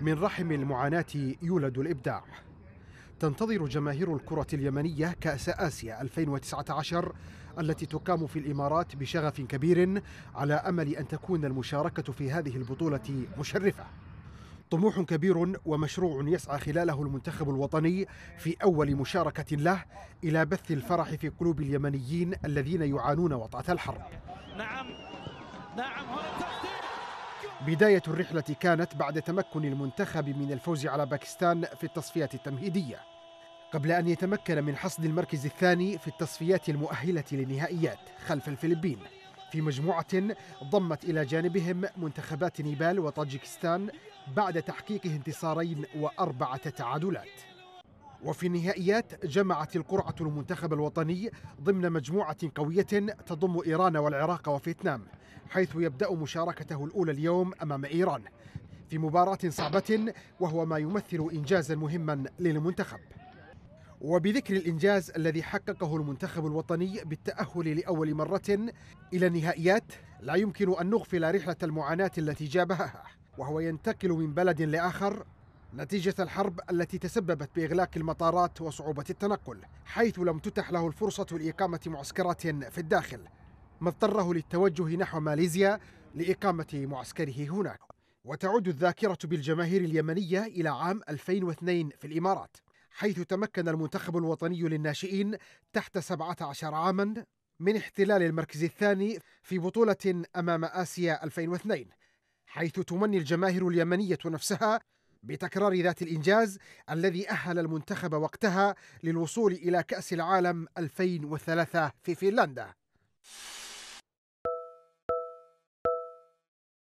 من رحم المعاناة يولد الإبداع تنتظر جماهير الكرة اليمنية كأس آسيا 2019 التي تقام في الإمارات بشغف كبير على أمل أن تكون المشاركة في هذه البطولة مشرفة طموح كبير ومشروع يسعى خلاله المنتخب الوطني في أول مشاركة له إلى بث الفرح في قلوب اليمنيين الذين يعانون وطأة الحرب نعم نعم هنا التسديد بداية الرحلة كانت بعد تمكن المنتخب من الفوز على باكستان في التصفيات التمهيدية قبل أن يتمكن من حصد المركز الثاني في التصفيات المؤهلة للنهائيات خلف الفلبين في مجموعة ضمت إلى جانبهم منتخبات نيبال وطاجكستان بعد تحقيقه انتصارين وأربعة تعادلات وفي النهائيات جمعت القرعة المنتخب الوطني ضمن مجموعة قوية تضم إيران والعراق وفيتنام حيث يبدأ مشاركته الأولى اليوم أمام إيران في مباراة صعبة وهو ما يمثل إنجازا مهما للمنتخب وبذكر الإنجاز الذي حققه المنتخب الوطني بالتأهل لأول مرة إلى النهائيات لا يمكن أن نغفل رحلة المعاناة التي جابها وهو ينتقل من بلد لآخر نتيجة الحرب التي تسببت بإغلاق المطارات وصعوبة التنقل حيث لم تتح له الفرصة لإقامة معسكرات في الداخل ما اضطره للتوجه نحو ماليزيا لإقامة معسكره هناك وتعود الذاكرة بالجماهير اليمنية إلى عام 2002 في الإمارات حيث تمكن المنتخب الوطني للناشئين تحت 17 عاما من احتلال المركز الثاني في بطولة أمام آسيا 2002 حيث تمني الجماهير اليمنية نفسها بتكرار ذات الإنجاز الذي أهل المنتخب وقتها للوصول إلى كأس العالم 2003 في فنلندا